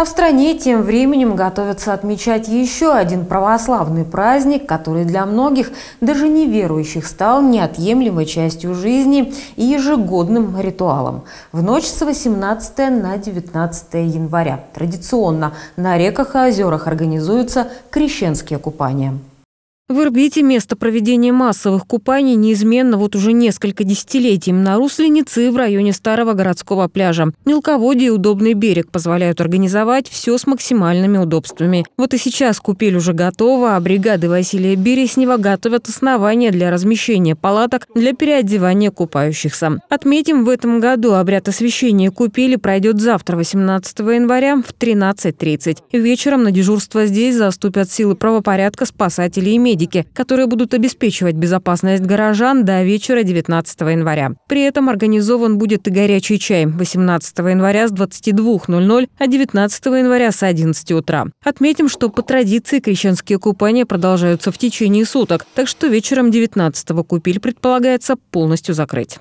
А в стране тем временем готовятся отмечать еще один православный праздник, который для многих, даже неверующих, стал неотъемлемой частью жизни и ежегодным ритуалом. В ночь с 18 на 19 января традиционно на реках и озерах организуются крещенские купания. В Ирбите место проведения массовых купаний неизменно вот уже несколько десятилетий на русленице в районе старого городского пляжа. Мелководье и удобный берег позволяют организовать все с максимальными удобствами. Вот и сейчас купель уже готова, а бригады Василия Береснева готовят основания для размещения палаток для переодевания купающихся. Отметим, в этом году обряд освещения купели пройдет завтра, 18 января, в 13.30. Вечером на дежурство здесь заступят силы правопорядка, спасатели и медики медики, которые будут обеспечивать безопасность горожан до вечера 19 января. При этом организован будет и горячий чай 18 января с 22.00, а 19 января с 11 утра. Отметим, что по традиции крещенские купания продолжаются в течение суток, так что вечером 19 го купель предполагается полностью закрыть.